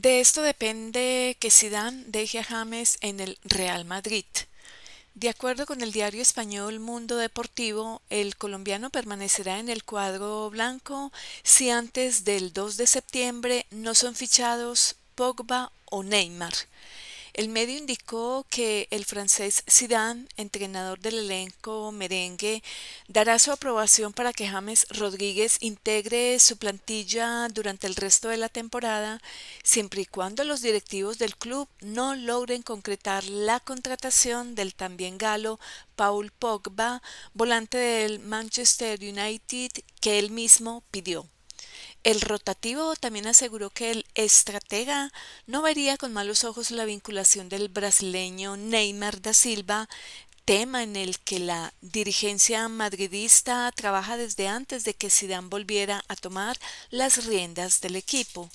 De esto depende que Zidane deje a James en el Real Madrid. De acuerdo con el diario español Mundo Deportivo, el colombiano permanecerá en el cuadro blanco si antes del 2 de septiembre no son fichados Pogba o Neymar. El medio indicó que el francés Zidane, entrenador del elenco merengue, dará su aprobación para que James Rodríguez integre su plantilla durante el resto de la temporada, siempre y cuando los directivos del club no logren concretar la contratación del también galo Paul Pogba, volante del Manchester United, que él mismo pidió. El rotativo también aseguró que el estratega no vería con malos ojos la vinculación del brasileño Neymar da Silva, tema en el que la dirigencia madridista trabaja desde antes de que Zidane volviera a tomar las riendas del equipo.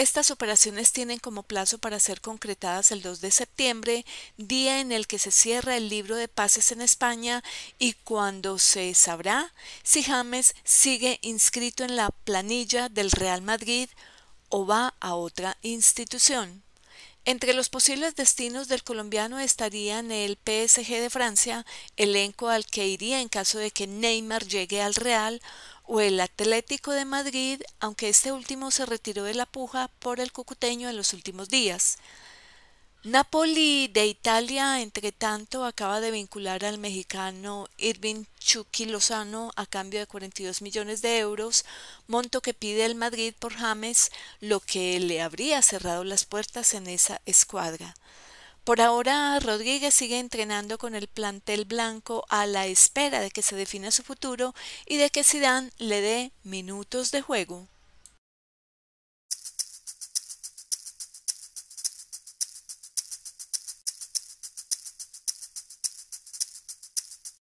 Estas operaciones tienen como plazo para ser concretadas el 2 de septiembre, día en el que se cierra el libro de pases en España y cuando se sabrá si James sigue inscrito en la planilla del Real Madrid o va a otra institución. Entre los posibles destinos del colombiano estarían el PSG de Francia, elenco al que iría en caso de que Neymar llegue al Real, o el Atlético de Madrid, aunque este último se retiró de la puja por el cucuteño en los últimos días. Napoli de Italia, entre tanto, acaba de vincular al mexicano Irving Chucky Lozano a cambio de 42 millones de euros, monto que pide el Madrid por James, lo que le habría cerrado las puertas en esa escuadra. Por ahora, Rodríguez sigue entrenando con el plantel blanco a la espera de que se defina su futuro y de que Zidane le dé minutos de juego.